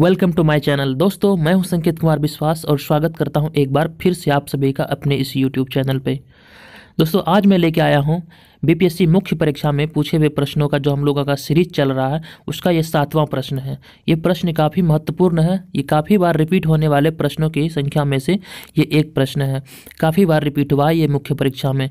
welcome to my channel दोस्तों मैं हूं संकेत कुमार विश्वास और स्वागत करता हूं एक बार फिर से आप सभी का अपने इस यूट्यूब चैनल पे दोस्तों आज मैं लेके आया हूं बीपीएससी मुख्य परीक्षा में पूछे हुए प्रश्नों का जो हम लोगों का सीरीज चल रहा है उसका ये सातवां प्रश्न है ये प्रश्न काफ़ी महत्वपूर्ण है ये काफ़ी बार रिपीट होने वाले प्रश्नों की संख्या में से ये एक प्रश्न है काफ़ी बार रिपीट हुआ है ये मुख्य परीक्षा में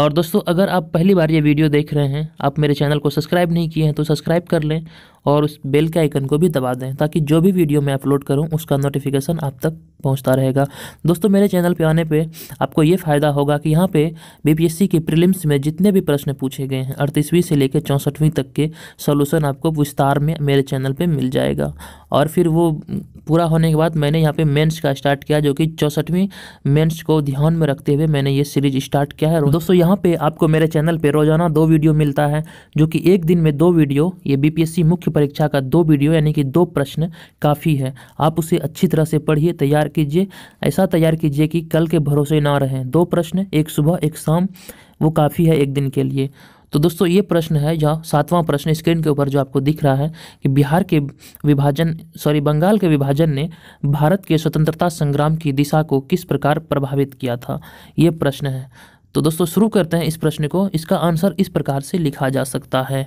और दोस्तों अगर आप पहली बार ये वीडियो देख रहे हैं आप मेरे चैनल को सब्सक्राइब नहीं किए हैं तो सब्सक्राइब कर लें और उस बेल के आइकन को भी दबा दें ताकि जो भी वीडियो मैं अपलोड करूं उसका नोटिफिकेशन आप तक पहुंचता रहेगा दोस्तों मेरे चैनल पे आने पे आपको ये फ़ायदा होगा कि यहाँ पे बीपीएससी के प्रिलिम्स में जितने भी प्रश्न पूछे गए हैं अड़तीसवीं से लेकर चौंसठवीं तक के सोलूसन आपको विस्तार में मेरे चैनल पर मिल जाएगा और फिर वो पूरा होने के बाद मैंने यहाँ पे मेंस का स्टार्ट किया जो कि चौंसठवीं मेंस को ध्यान में रखते हुए मैंने ये सीरीज स्टार्ट किया है दोस्तों यहाँ पे आपको मेरे चैनल पे रोजाना दो वीडियो मिलता है जो कि एक दिन में दो वीडियो ये बीपीएससी मुख्य परीक्षा का दो वीडियो यानी कि दो प्रश्न काफ़ी है आप उसे अच्छी तरह से पढ़िए तैयार कीजिए ऐसा तैयार कीजिए कि कल के भरोसे ना रहें दो प्रश्न एक सुबह एक शाम वो काफ़ी है एक दिन के लिए तो दोस्तों ये प्रश्न है जो सातवां प्रश्न स्क्रीन के ऊपर जो आपको दिख रहा है कि बिहार के विभाजन सॉरी बंगाल के विभाजन ने भारत के स्वतंत्रता संग्राम की दिशा को किस प्रकार प्रभावित किया था ये प्रश्न है तो दोस्तों शुरू करते हैं इस प्रश्न को इसका आंसर इस प्रकार से लिखा जा सकता है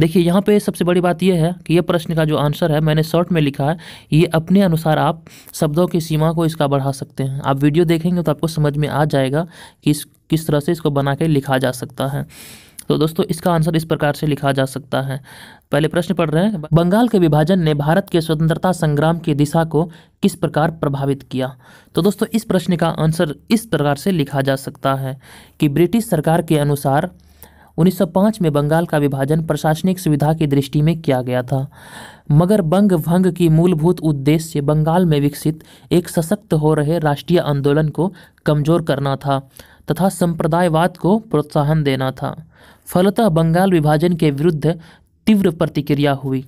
देखिए यहाँ पे सबसे बड़ी बात यह है कि यह प्रश्न का जो आंसर है मैंने शॉर्ट में लिखा है ये अपने अनुसार आप शब्दों की सीमा को इसका बढ़ा सकते हैं आप वीडियो देखेंगे तो आपको समझ में आ जाएगा कि इस किस तरह से इसको बना के लिखा जा सकता है तो दोस्तों इसका आंसर इस प्रकार से लिखा जा सकता है पहले प्रश्न पढ़ रहे हैं बंगाल के विभाजन ने भारत के स्वतंत्रता संग्राम की दिशा को किस प्रकार प्रभावित किया तो दोस्तों इस प्रश्न का आंसर इस प्रकार से लिखा जा सकता है कि ब्रिटिश सरकार के अनुसार 1905 में बंगाल का विभाजन प्रशासनिक सुविधा की दृष्टि में किया गया था मगर बंग भंग की मूलभूत उद्देश्य बंगाल में विकसित एक सशक्त हो रहे राष्ट्रीय आंदोलन को कमजोर करना था तथा संप्रदायवाद को प्रोत्साहन देना था फलतः बंगाल विभाजन के विरुद्ध तीव्र प्रतिक्रिया हुई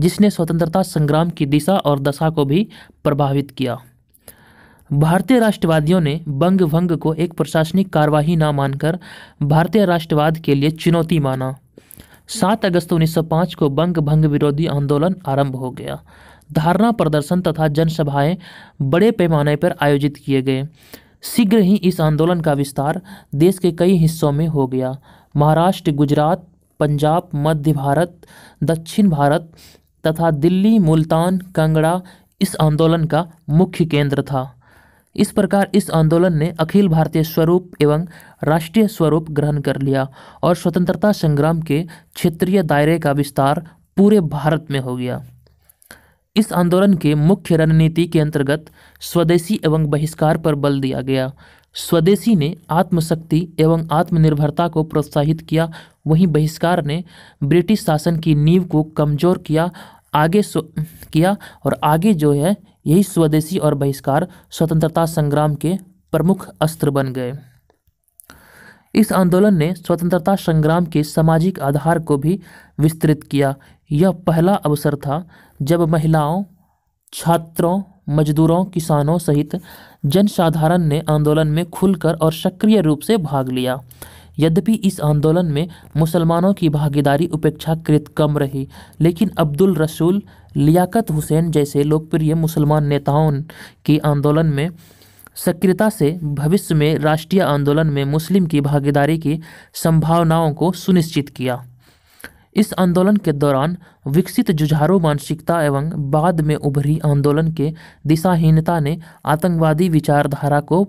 जिसने स्वतंत्रता संग्राम की दिशा और दशा को भी प्रभावित किया भारतीय राष्ट्रवादियों ने बंग भंग को एक प्रशासनिक कार्यवाही न मानकर भारतीय राष्ट्रवाद के लिए चुनौती माना सात अगस्त 1905 को बंग भंग विरोधी आंदोलन आरंभ हो गया धारणा प्रदर्शन तथा जनसभाएं बड़े पैमाने पर आयोजित किए गए शीघ्र ही इस आंदोलन का विस्तार देश के कई हिस्सों में हो गया महाराष्ट्र गुजरात पंजाब मध्य भारत दक्षिण भारत तथा दिल्ली मुल्तान कांगड़ा इस आंदोलन का मुख्य केंद्र था इस प्रकार इस आंदोलन ने अखिल भारतीय स्वरूप एवं राष्ट्रीय स्वरूप ग्रहण कर लिया और स्वतंत्रता संग्राम के क्षेत्रीय दायरे का विस्तार पूरे भारत में हो गया इस आंदोलन के मुख्य रणनीति के अंतर्गत स्वदेशी एवं बहिष्कार पर बल दिया गया स्वदेशी ने आत्मशक्ति एवं आत्मनिर्भरता को प्रोत्साहित किया वहीं बहिष्कार ने ब्रिटिश शासन की नींव को कमज़ोर किया आगे किया और आगे जो है यही स्वदेशी और बहिष्कार स्वतंत्रता संग्राम के प्रमुख अस्त्र बन गए इस आंदोलन ने स्वतंत्रता संग्राम के सामाजिक आधार को भी विस्तृत किया यह पहला अवसर था जब महिलाओं छात्रों मजदूरों किसानों सहित जनसाधारण ने आंदोलन में खुलकर और सक्रिय रूप से भाग लिया यद्यपि इस आंदोलन में मुसलमानों की भागीदारी उपेक्षाकृत कम रही लेकिन अब्दुल रसूल लियाकत हुसैन जैसे लोकप्रिय मुसलमान नेताओं के आंदोलन में सक्रियता से भविष्य में राष्ट्रीय आंदोलन में मुस्लिम की भागीदारी की संभावनाओं को सुनिश्चित किया इस आंदोलन के दौरान विकसित जुझारू मानसिकता एवं बाद में उभरी आंदोलन के दिशाहीनता ने आतंकवादी विचारधारा को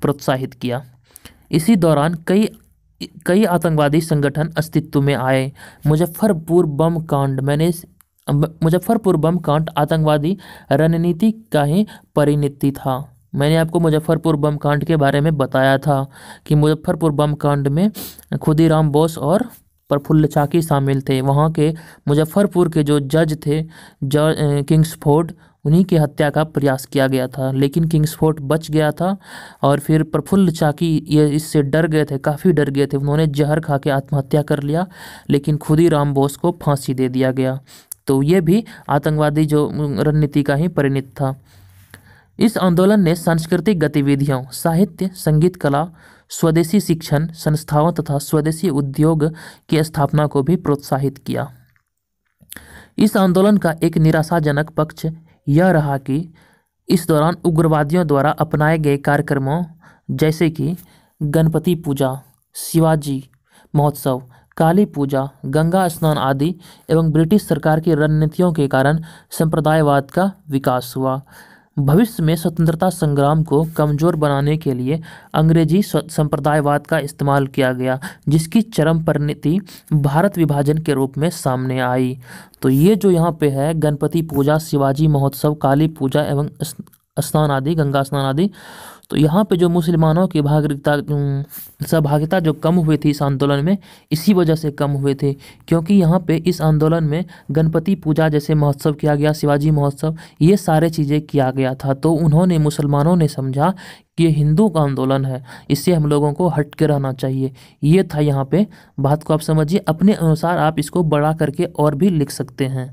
प्रोत्साहित किया इसी दौरान कई कई आतंकवादी संगठन अस्तित्व में आए मुजफ्फरपुर बम कांड मैंने मुजफ्फरपुर बम कांड आतंकवादी रणनीति का ही परिणति था मैंने आपको मुजफ्फरपुर बम कांड के बारे में बताया था कि मुजफ्फरपुर बम कांड में खुदीराम बोस और प्रफुल्ल चाकी शामिल थे वहाँ के मुजफ्फरपुर के जो जज थे जॉर्ज किंग्सफोर्ड उन्हीं की हत्या का प्रयास किया गया था लेकिन किंग्सफोर्ड बच गया था और फिर प्रफुल्ल चाकी ये इससे डर गए थे काफ़ी डर गए थे उन्होंने जहर खा के आत्महत्या कर लिया लेकिन खुद ही राम बोस को फांसी दे दिया गया तो ये भी आतंकवादी जो रणनीति का ही परिणित था इस आंदोलन ने सांस्कृतिक गतिविधियों साहित्य संगीत कला स्वदेशी शिक्षण संस्थाओं तथा स्वदेशी उद्योग की स्थापना को भी प्रोत्साहित किया इस आंदोलन का एक निराशाजनक पक्ष यह रहा कि इस दौरान उग्रवादियों द्वारा अपनाए गए कार्यक्रमों जैसे कि गणपति पूजा शिवाजी महोत्सव काली पूजा गंगा स्नान आदि एवं ब्रिटिश सरकार की रणनीतियों के कारण संप्रदायवाद का विकास हुआ भविष्य में स्वतंत्रता संग्राम को कमज़ोर बनाने के लिए अंग्रेजी संप्रदायवाद का इस्तेमाल किया गया जिसकी चरम परिणति भारत विभाजन के रूप में सामने आई तो ये जो यहाँ पे है गणपति पूजा शिवाजी महोत्सव काली पूजा एवं स्नान आदि गंगा स्नान आदि तो यहाँ पे जो मुसलमानों की भागता सहभागिता जो कम हुई थी इस आंदोलन में इसी वजह से कम हुए थे क्योंकि यहाँ पे इस आंदोलन में गणपति पूजा जैसे महोत्सव किया गया शिवाजी महोत्सव ये सारे चीज़ें किया गया था तो उन्होंने मुसलमानों ने समझा कि ये हिंदू का आंदोलन है इससे हम लोगों को हट के रहना चाहिए ये था यहाँ पर बात को आप समझिए अपने अनुसार आप इसको बड़ा करके और भी लिख सकते हैं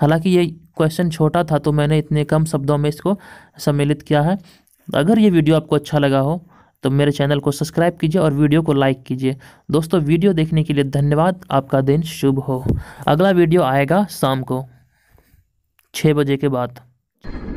हालांकि ये क्वेश्चन छोटा था तो मैंने इतने कम शब्दों में इसको सम्मिलित किया है तो अगर ये वीडियो आपको अच्छा लगा हो तो मेरे चैनल को सब्सक्राइब कीजिए और वीडियो को लाइक कीजिए दोस्तों वीडियो देखने के लिए धन्यवाद आपका दिन शुभ हो अगला वीडियो आएगा शाम को छः बजे के बाद